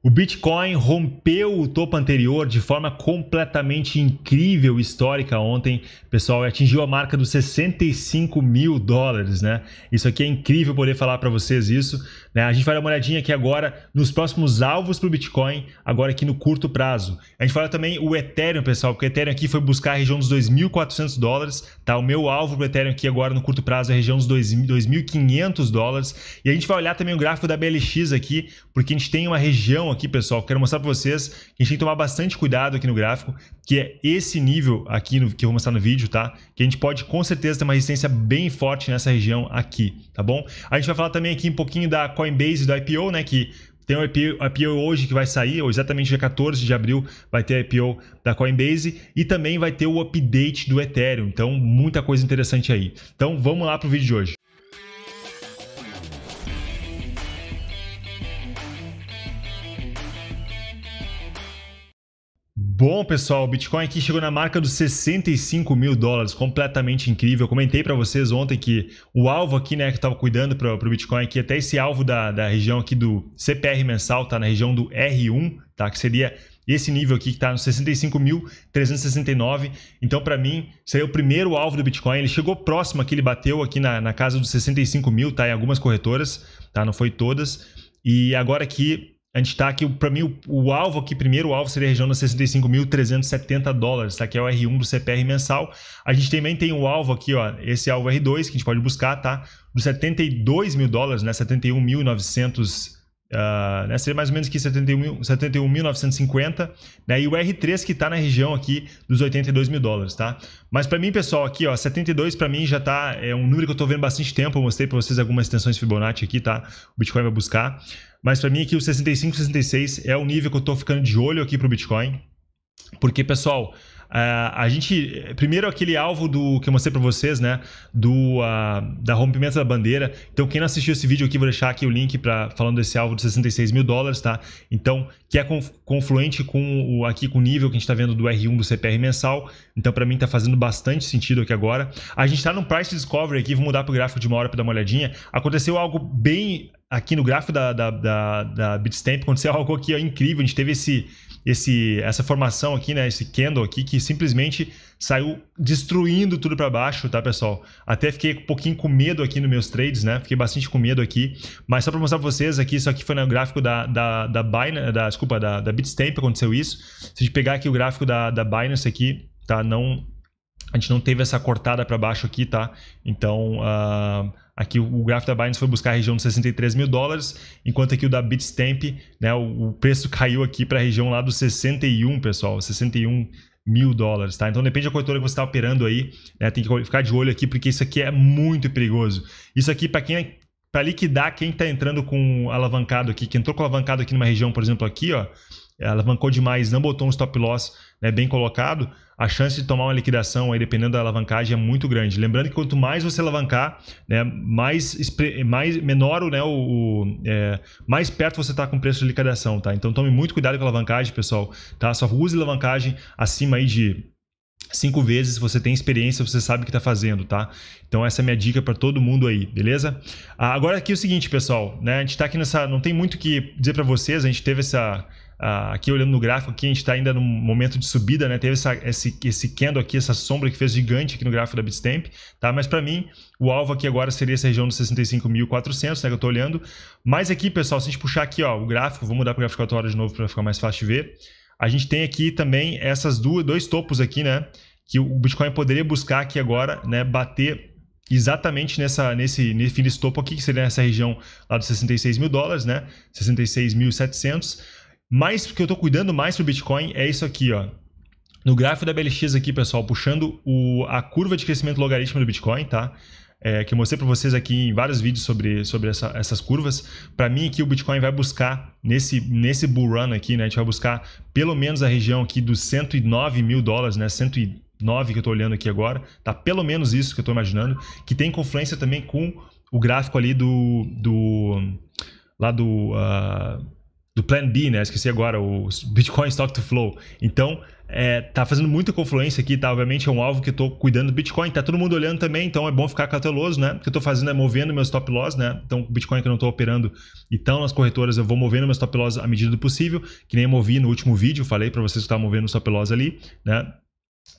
O Bitcoin rompeu o topo anterior de forma completamente incrível, histórica ontem, pessoal, e atingiu a marca dos 65 mil dólares, né? Isso aqui é incrível poder falar para vocês isso. Né? A gente vai dar uma olhadinha aqui agora nos próximos alvos para o Bitcoin, agora aqui no curto prazo. A gente fala também o Ethereum, pessoal, porque o Ethereum aqui foi buscar a região dos 2.400 dólares, tá? O meu alvo para o Ethereum aqui agora no curto prazo é a região dos 2.500 dólares. E a gente vai olhar também o gráfico da BLX aqui, porque a gente tem uma região aqui, pessoal, que quero mostrar para vocês que a gente tem que tomar bastante cuidado aqui no gráfico, que é esse nível aqui no, que eu vou mostrar no vídeo, tá? Que a gente pode com certeza ter uma resistência bem forte nessa região aqui, tá bom? A gente vai falar também aqui um pouquinho da Coinbase do IPO, né? Que tem o IPO, IPO hoje que vai sair, ou exatamente dia 14 de abril vai ter a IPO da Coinbase e também vai ter o update do Ethereum. Então, muita coisa interessante aí. Então, vamos lá para o vídeo de hoje. Bom, pessoal, o Bitcoin aqui chegou na marca dos 65 mil dólares, completamente incrível. Eu comentei para vocês ontem que o alvo aqui, né, que eu estava cuidando para o Bitcoin aqui, até esse alvo da, da região aqui do CPR mensal, tá na região do R1, tá, que seria esse nível aqui que está no 65.369. Então, para mim, seria o primeiro alvo do Bitcoin. Ele chegou próximo aqui, ele bateu aqui na, na casa dos 65 mil, tá, em algumas corretoras, tá, não foi todas. E agora aqui a gente tá aqui, para mim, o, o, alvo aqui, primeiro o alvo seria a região dos 65.370 dólares, tá? Que é o R1 do CPR mensal. A gente também tem o alvo aqui, ó, esse alvo R2, que a gente pode buscar, tá? Dos 72 mil dólares, né? 71.900 ah, né, seria mais ou menos aqui 71.950, né, e o R3 que está na região aqui dos 82 mil dólares, tá? Mas para mim, pessoal, aqui, ó, 72 para mim já tá, é um número que eu estou vendo bastante tempo, eu mostrei para vocês algumas extensões Fibonacci aqui, tá? O Bitcoin vai buscar, mas para mim aqui o 65, 66 é o nível que eu estou ficando de olho aqui para o Bitcoin, porque, pessoal, Uh, a gente. Primeiro, aquele alvo do que eu mostrei para vocês, né? Do, uh, da rompimento da bandeira. Então, quem não assistiu esse vídeo aqui, vou deixar aqui o link para falando desse alvo de 66 mil dólares, tá? Então, que é confluente com o, aqui com o nível que a gente está vendo do R1 do CPR mensal. Então, para mim, está fazendo bastante sentido aqui agora. A gente está no Price Discovery aqui, vou mudar para o gráfico de uma hora para dar uma olhadinha. Aconteceu algo bem aqui no gráfico da, da, da, da Bitstamp aconteceu algo aqui é incrível. A gente teve esse, esse, essa formação aqui, né? Esse candle aqui que simplesmente saiu destruindo tudo para baixo, tá, pessoal? Até fiquei um pouquinho com medo aqui nos meus trades, né? Fiquei bastante com medo aqui. Mas só para mostrar para vocês aqui, isso aqui foi no gráfico da, da, da Binance, da, desculpa, da, da Bitstamp aconteceu isso. Se a gente pegar aqui o gráfico da, da Binance aqui, tá? Não a gente não teve essa cortada para baixo aqui, tá? Então, uh, aqui o gráfico da Binance foi buscar a região de 63 mil dólares, enquanto aqui o da Bitstamp, né, o, preço caiu aqui para a região lá dos 61, pessoal, 61 mil dólares, tá? Então depende da corretora que você está operando aí, né? Tem que ficar de olho aqui porque isso aqui é muito perigoso. Isso aqui para quem é, para liquidar quem está entrando com alavancado aqui, quem entrou com alavancado aqui numa região, por exemplo, aqui, ó, alavancou demais, não botou um stop loss né, bem colocado, a chance de tomar uma liquidação, aí, dependendo da alavancagem, é muito grande. Lembrando que quanto mais você alavancar, né, mais, mais menor, né, o, o é, mais perto você está com o preço de liquidação. Tá? Então tome muito cuidado com a alavancagem, pessoal. Tá? Só use alavancagem acima aí de cinco vezes, você tem experiência, você sabe o que está fazendo, tá? Então essa é a minha dica para todo mundo aí, beleza? Ah, agora aqui é o seguinte, pessoal, né? A gente está aqui nessa, não tem muito o que dizer para vocês, a gente teve essa Uh, aqui olhando no gráfico aqui, a gente está ainda no momento de subida, né? Teve essa, esse, esse candle aqui, essa sombra que fez gigante aqui no gráfico da Bitstamp, tá? Mas para mim, o alvo aqui agora seria essa região dos 65.400, né? Que eu tô olhando. Mas aqui, pessoal, se a gente puxar aqui, ó, o gráfico, vou mudar para o gráfico 4 horas de novo para ficar mais fácil de ver. A gente tem aqui também essas duas, dois topos aqui, né? Que o Bitcoin poderia buscar aqui agora, né? Bater exatamente nessa, nesse, nesse fim topo aqui, que seria nessa região lá dos 66 mil dólares, né? 66.700. Mas porque eu estou cuidando mais pro Bitcoin é isso aqui, ó. No gráfico da BLX aqui, pessoal, puxando o, a curva de crescimento logarítmico do Bitcoin, tá? É, que eu mostrei para vocês aqui em vários vídeos sobre, sobre essa, essas curvas. Para mim aqui o Bitcoin vai buscar, nesse, nesse bull run aqui, né? A gente vai buscar pelo menos a região aqui dos 109 mil dólares, né? 109 que eu estou olhando aqui agora, tá? Pelo menos isso que eu estou imaginando, que tem confluência também com o gráfico ali do... do lá do... Uh, do Plan B, né? Esqueci agora, o Bitcoin Stock to Flow. Então, é, tá fazendo muita confluência aqui, tá? Obviamente é um alvo que eu tô cuidando do Bitcoin, tá todo mundo olhando também, então é bom ficar cauteloso, né? O que eu tô fazendo é movendo meus stop loss, né? Então, o Bitcoin que eu não tô operando e tão nas corretoras, eu vou movendo meus stop loss à medida do possível, que nem eu movi no último vídeo, falei para vocês que tá movendo o stop loss ali, né?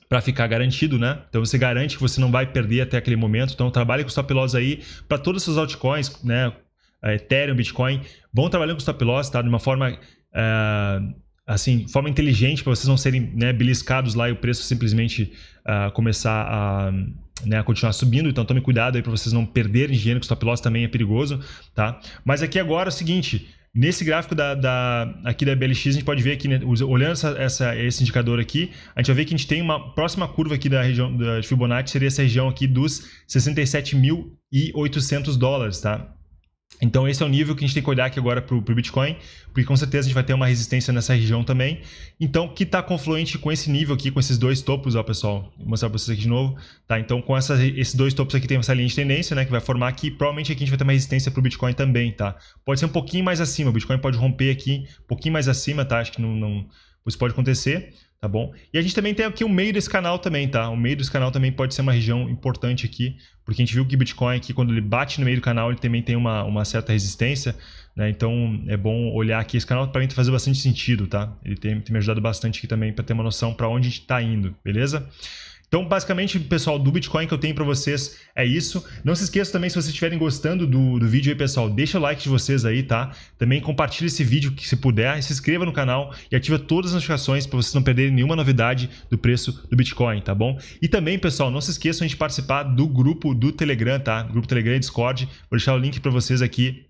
para ficar garantido, né? Então você garante que você não vai perder até aquele momento. Então trabalhe com stop loss aí para todas essas altcoins, né? Ethereum, Bitcoin. Vão trabalhando com stop loss, tá? De uma forma. Uh, assim, forma inteligente para vocês não serem né, beliscados lá e o preço simplesmente uh, começar a, né, a continuar subindo. Então tome cuidado aí para vocês não perderem dinheiro, que o stop loss também é perigoso, tá? Mas aqui agora é o seguinte, Nesse gráfico da, da, aqui da BLX, a gente pode ver aqui, né, olhando essa, essa, esse indicador aqui, a gente vai ver que a gente tem uma próxima curva aqui da região da Fibonacci, seria essa região aqui dos 67.800 dólares, tá? Então esse é o nível que a gente tem que olhar aqui agora para o Bitcoin, porque com certeza a gente vai ter uma resistência nessa região também. Então que está confluente com esse nível aqui, com esses dois topos, ó pessoal, vou mostrar para vocês aqui de novo, tá? Então com essas, esses dois topos aqui tem essa linha de tendência, né, que vai formar aqui, provavelmente aqui a gente vai ter uma resistência para o Bitcoin também, tá? Pode ser um pouquinho mais acima, o Bitcoin pode romper aqui, um pouquinho mais acima, tá? Acho que não, não isso pode acontecer, tá bom? E a gente também tem aqui o meio desse canal também, tá? O meio desse canal também pode ser uma região importante aqui, porque a gente viu que o Bitcoin aqui, quando ele bate no meio do canal, ele também tem uma, uma certa resistência, né? Então é bom olhar aqui. Esse canal para mim tá fazer bastante sentido, tá? Ele tem, tem me ajudado bastante aqui também para ter uma noção para onde a gente está indo, beleza? Então, basicamente, pessoal, do Bitcoin que eu tenho para vocês é isso. Não se esqueça também, se vocês estiverem gostando do, do vídeo aí, pessoal, deixa o like de vocês aí, tá? Também compartilha esse vídeo que se puder, se inscreva no canal e ativa todas as notificações para vocês não perderem nenhuma novidade do preço do Bitcoin, tá bom? E também, pessoal, não se esqueçam de participar do grupo do Telegram, tá? Grupo Telegram e Discord. Vou deixar o link para vocês aqui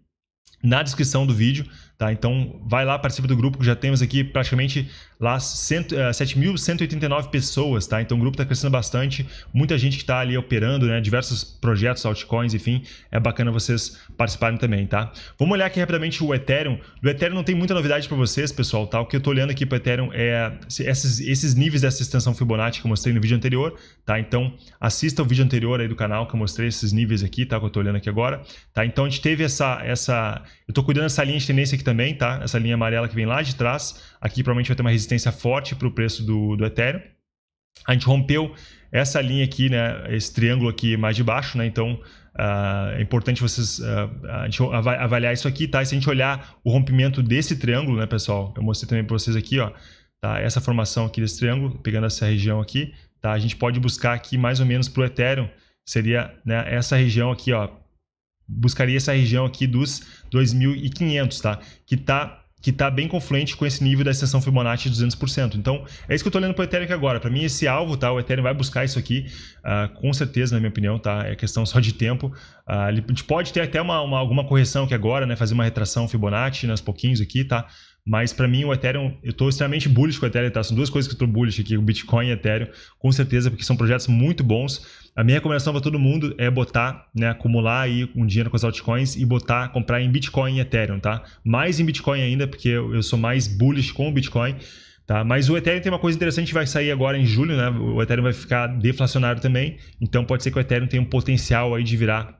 na descrição do vídeo. Tá? Então, vai lá, participa do grupo, que já temos aqui praticamente lá 7.189 eh, pessoas, tá? Então, o grupo está crescendo bastante, muita gente que está ali operando, né? Diversos projetos, altcoins, enfim, é bacana vocês participarem também, tá? Vamos olhar aqui rapidamente o Ethereum. Do Ethereum não tem muita novidade para vocês, pessoal, tá? O que eu estou olhando aqui para o Ethereum é esses, esses níveis dessa extensão Fibonacci que eu mostrei no vídeo anterior, tá? Então, assista o vídeo anterior aí do canal que eu mostrei esses níveis aqui, tá? Que eu estou olhando aqui agora, tá? Então, a gente teve essa... essa eu estou cuidando dessa linha de tendência que também, tá? Essa linha amarela que vem lá de trás. Aqui provavelmente vai ter uma resistência forte para o preço do, do Ethereum. A gente rompeu essa linha aqui, né? Esse triângulo aqui mais de baixo, né? Então uh, é importante vocês uh, a gente avaliar isso aqui, tá? E se a gente olhar o rompimento desse triângulo, né, pessoal? Eu mostrei também para vocês aqui, ó. Tá? Essa formação aqui desse triângulo, pegando essa região aqui, tá? A gente pode buscar aqui mais ou menos para o Ethereum seria né, essa região aqui, ó, buscaria essa região aqui dos 2.500, tá? Que tá que está bem confluente com esse nível da extensão Fibonacci de 200%. Então, é isso que eu estou olhando para o Ethereum aqui agora. Para mim, esse alvo, tá? o Ethereum vai buscar isso aqui, uh, com certeza, na minha opinião. tá? É questão só de tempo. Uh, a gente pode ter até uma, uma, alguma correção aqui agora, né? fazer uma retração Fibonacci, nas pouquinhos aqui, tá? Mas para mim o Ethereum, eu estou extremamente bullish com o Ethereum, tá? São duas coisas que eu estou bullish aqui, o Bitcoin e o Ethereum, com certeza, porque são projetos muito bons. A minha recomendação para todo mundo é botar, né, acumular aí um dinheiro com as altcoins e botar, comprar em Bitcoin e Ethereum, tá? Mais em Bitcoin ainda, porque eu, eu sou mais bullish com o Bitcoin. Tá? Mas o Ethereum tem uma coisa interessante que vai sair agora em julho, né? O Ethereum vai ficar deflacionário também, então pode ser que o Ethereum tenha um potencial aí de virar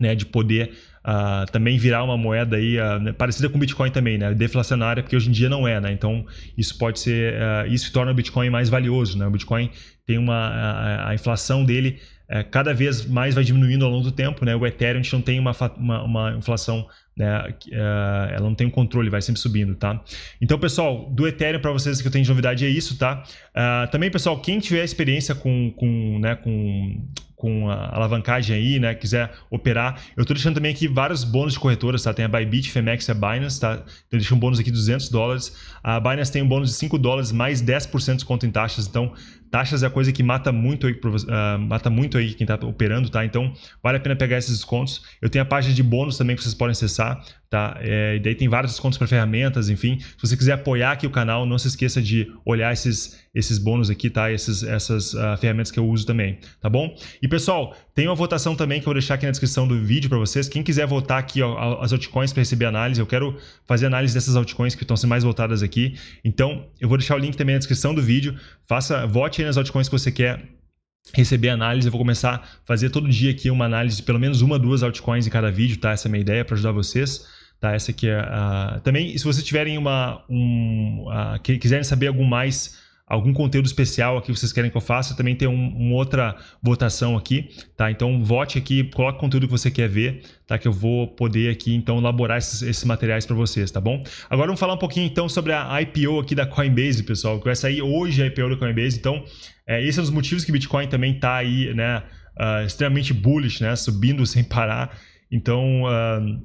né, de poder ah, também virar uma moeda aí ah, né, parecida com o Bitcoin também, né? Deflacionária, porque hoje em dia não é, né? Então isso pode ser, uh, isso torna o Bitcoin mais valioso, né? O Bitcoin tem uma a, a inflação dele uh, cada vez mais vai diminuindo ao longo do tempo, né? O Ethereum a gente não tem uma, uma, uma inflação né? Uh, ela não tem um controle, vai sempre subindo, tá? Então, pessoal, do Ethereum para vocês que eu tenho de novidade é isso, tá? Uh, também, pessoal, quem tiver experiência com, com, né, com com a alavancagem aí, né, quiser operar. Eu estou deixando também aqui vários bônus de corretoras, tá? Tem a Bybit, Femex e a Binance, tá? Eu então, um bônus aqui de 200 dólares. A Binance tem um bônus de 5 dólares mais 10% de conta em taxas, então Taxas é a coisa que mata muito aí, uh, mata muito aí quem está operando, tá? Então, vale a pena pegar esses descontos. Eu tenho a página de bônus também que vocês podem acessar, tá? É, e daí tem vários descontos para ferramentas, enfim. Se você quiser apoiar aqui o canal, não se esqueça de olhar esses, esses bônus aqui, tá? Esses, essas uh, ferramentas que eu uso também, tá bom? E pessoal, tem uma votação também que eu vou deixar aqui na descrição do vídeo para vocês. Quem quiser votar aqui as altcoins para receber análise, eu quero fazer análise dessas altcoins que estão sendo mais votadas aqui. Então, eu vou deixar o link também na descrição do vídeo. Faça, vote aí nas altcoins que você quer receber análise, eu vou começar a fazer todo dia aqui uma análise de pelo menos uma, duas altcoins em cada vídeo, tá? Essa é a minha ideia para ajudar vocês. Tá, essa aqui é a... Também, se vocês tiverem uma... Um, uh, quiserem saber algum mais algum conteúdo especial aqui que vocês querem que eu faça, também tem um, uma outra votação aqui, tá? Então vote aqui, coloque o conteúdo que você quer ver, tá? Que eu vou poder aqui então elaborar esses, esses materiais para vocês, tá bom? Agora vamos falar um pouquinho então sobre a IPO aqui da Coinbase, pessoal, que vai sair hoje a IPO da Coinbase, então é, esse é um dos motivos que Bitcoin também está aí, né? Uh, extremamente bullish, né? Subindo sem parar. Então uh,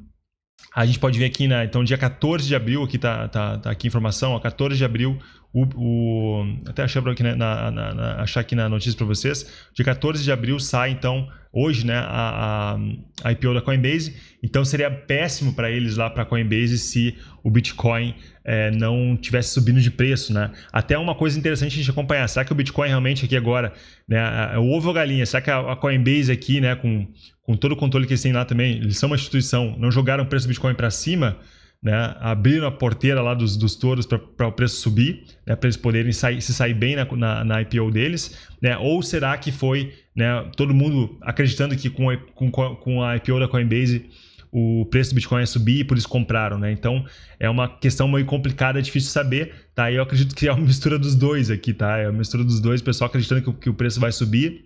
a gente pode ver aqui, né? Então dia 14 de abril, aqui tá, tá, tá aqui informação, ó, 14 de abril o, o, até achei aqui né, na, na, na, achar aqui na notícia para vocês. Dia 14 de abril sai, então, hoje, né, a, a, a IPO da Coinbase. Então seria péssimo para eles lá para Coinbase se o Bitcoin é, não tivesse subindo de preço, né? Até uma coisa interessante a gente acompanhar. Será que o Bitcoin realmente aqui agora, né? O ovo ou galinha? Será que a, a Coinbase aqui, né, com, com todo o controle que eles têm lá também, eles são uma instituição, não jogaram o preço do Bitcoin para cima? né? Abriram a porteira lá dos, dos touros para o preço subir, né? Para eles poderem sair, se sair bem na, na, na IPO deles, né? Ou será que foi, né? Todo mundo acreditando que com a, com, com a IPO da Coinbase o preço do Bitcoin ia subir e por isso compraram, né? Então é uma questão meio complicada, é difícil de saber, tá? Eu acredito que é uma mistura dos dois aqui, tá? É uma mistura dos dois, o pessoal acreditando que, que o preço vai subir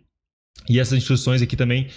e essas instituições aqui também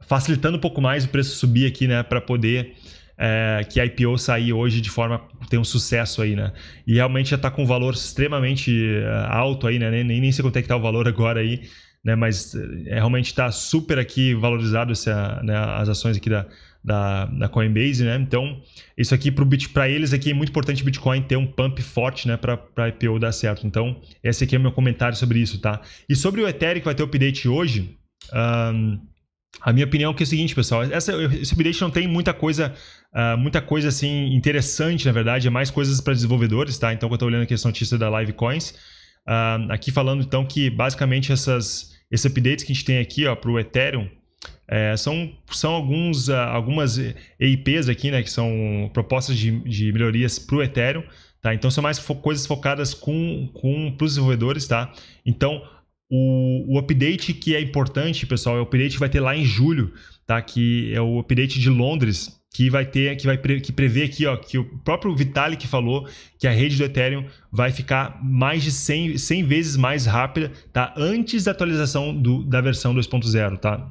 facilitando um pouco mais o preço subir aqui, né? Para poder é, que a IPO sair hoje de forma tem um sucesso aí, né? E realmente já está com um valor extremamente é, alto aí, né? Nem, nem, sei quanto é que tá o valor agora aí, né? Mas é, realmente está super aqui valorizado essa, né? as ações aqui da, da, da, Coinbase, né? Então, isso aqui para eles aqui é muito importante o Bitcoin ter um pump forte, né? Para a IPO dar certo. Então, esse aqui é o meu comentário sobre isso, tá? E sobre o Ethereum que vai ter o update hoje. Um, a minha opinião é, é o seguinte, pessoal, essa, esse update não tem muita coisa, uh, muita coisa assim interessante, na verdade, é mais coisas para desenvolvedores, tá? Então, eu estou olhando aqui é essa notícia da Live Coins, uh, aqui falando então que basicamente essas, esses updates que a gente tem aqui, ó, para o Ethereum, é, são, são alguns, uh, algumas EIPs aqui, né, que são propostas de, de melhorias para o Ethereum, tá? Então, são mais fo coisas focadas com, com para os desenvolvedores, tá? Então, o, o, update que é importante, pessoal, é o update que vai ter lá em julho, tá? Que é o update de Londres, que vai ter, que vai pre, que prevê aqui, ó, que o próprio Vitalik falou que a rede do Ethereum vai ficar mais de 100, 100 vezes mais rápida, tá? Antes da atualização do, da versão 2.0, tá?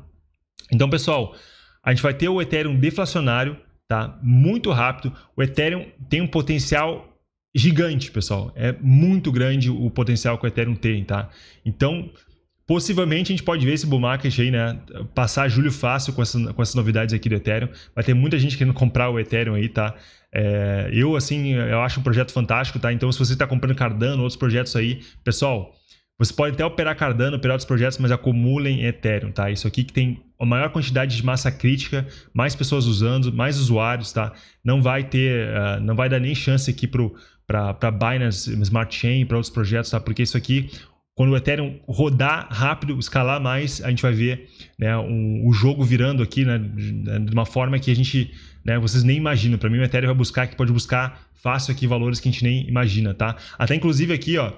Então, pessoal, a gente vai ter o Ethereum deflacionário, tá? Muito rápido. O Ethereum tem um potencial gigante, pessoal. É muito grande o potencial que o Ethereum tem, tá? Então, possivelmente a gente pode ver esse bull market aí, né? Passar julho fácil com, essa, com essas novidades aqui do Ethereum. Vai ter muita gente querendo comprar o Ethereum aí, tá? É, eu, assim, eu acho um projeto fantástico, tá? Então, se você está comprando Cardano, outros projetos aí, pessoal... Você pode até operar Cardano, operar outros projetos, mas acumulem Ethereum, tá? Isso aqui que tem a maior quantidade de massa crítica, mais pessoas usando, mais usuários, tá? Não vai ter, uh, não vai dar nem chance aqui pro, para Binance Smart Chain, para outros projetos, tá? Porque isso aqui, quando o Ethereum rodar rápido, escalar mais, a gente vai ver né, um, o jogo virando aqui né, de né, uma forma que a gente, né, vocês nem imaginam. Para mim, o Ethereum vai buscar, que pode buscar fácil aqui valores que a gente nem imagina, tá? Até inclusive aqui, ó,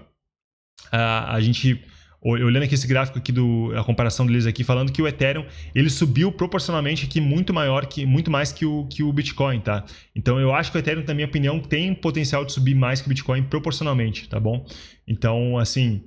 a, a gente olhando aqui esse gráfico aqui do a comparação deles aqui falando que o Ethereum ele subiu proporcionalmente aqui muito maior que muito mais que o que o Bitcoin, tá? Então eu acho que o Ethereum, na minha opinião, tem potencial de subir mais que o Bitcoin proporcionalmente, tá bom? Então assim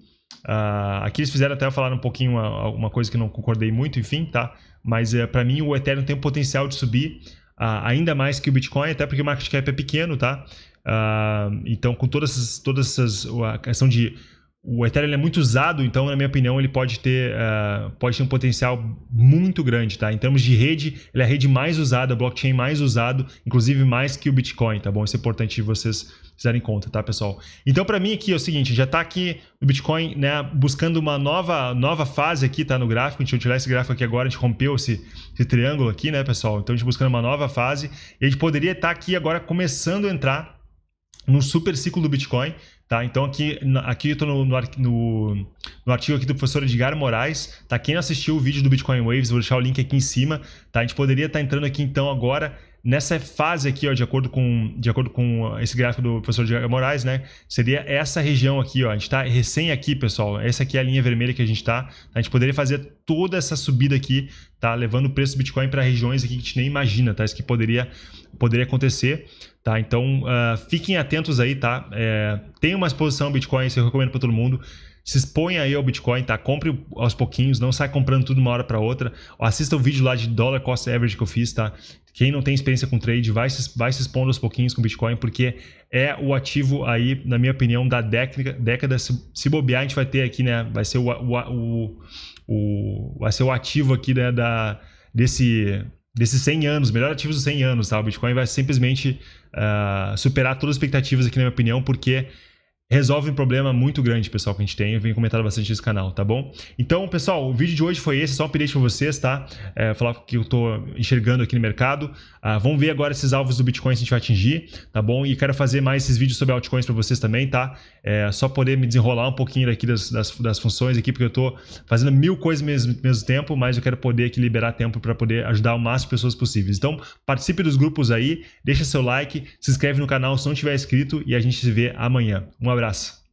uh, aqui eles fizeram até falar um pouquinho alguma coisa que eu não concordei muito, enfim, tá? Mas uh, eh, para mim o Ethereum tem potencial de subir uh, ainda mais que o Bitcoin, até porque o market cap é pequeno, tá? Uh, então com todas essas, todas essas a questão de o Ethereum é muito usado, então, na minha opinião, ele pode ter, uh, pode ter um potencial muito grande, tá? Em termos de rede, ele é a rede mais usada, a blockchain mais usado, inclusive mais que o Bitcoin, tá bom? Isso é importante vocês fizerem conta, tá, pessoal? Então, para mim aqui é o seguinte, já tá aqui o Bitcoin, né, buscando uma nova, nova fase aqui, tá, no gráfico. A gente tirar esse gráfico aqui agora, a gente rompeu esse, esse triângulo aqui, né, pessoal? Então, a gente buscando uma nova fase. E a gente poderia estar tá aqui agora começando a entrar no super ciclo do Bitcoin, Tá? Então aqui, aqui eu estou no, no, no, artigo aqui do professor Edgar Moraes, tá? Quem assistiu o vídeo do Bitcoin Waves, vou deixar o link aqui em cima, tá? A gente poderia estar tá entrando aqui então agora nessa fase aqui, ó, de acordo com, de acordo com esse gráfico do professor Diego Moraes, né? Seria essa região aqui, ó. A gente está recém aqui, pessoal. Essa aqui é a linha vermelha que a gente está. A gente poderia fazer toda essa subida aqui, tá? Levando o preço do Bitcoin para regiões aqui que a gente nem imagina, tá? Isso que poderia, poderia acontecer, tá? Então, uh, fiquem atentos aí, tá? É, tem uma exposição Bitcoin, isso eu recomendo para todo mundo se exponha aí ao Bitcoin, tá? Compre aos pouquinhos, não sai comprando tudo uma hora para outra. Assista o vídeo lá de Dollar Cost Average que eu fiz, tá? Quem não tem experiência com trade vai se, vai se expondo aos pouquinhos com Bitcoin, porque é o ativo aí, na minha opinião, da década. década se, se bobear, a gente vai ter aqui, né? Vai ser o, o, o, o vai ser o ativo aqui né, da, desse, desses 100 anos, melhor ativo dos 100 anos, tá? O Bitcoin vai simplesmente uh, superar todas as expectativas aqui, na minha opinião, porque resolve um problema muito grande, pessoal, que a gente tem. Eu venho comentando bastante nesse canal, tá bom? Então, pessoal, o vídeo de hoje foi esse, só um update para vocês, tá? É, falar que eu tô enxergando aqui no mercado. Ah, vamos ver agora esses alvos do Bitcoin se a gente vai atingir, tá bom? E quero fazer mais esses vídeos sobre altcoins para vocês também, tá? É, só poder me desenrolar um pouquinho daqui das, das, das funções aqui, porque eu tô fazendo mil coisas ao mesmo, mesmo tempo, mas eu quero poder aqui liberar tempo para poder ajudar o máximo de pessoas possíveis. Então, participe dos grupos aí, deixa seu like, se inscreve no canal se não tiver inscrito e a gente se vê amanhã. Um abraço abraço.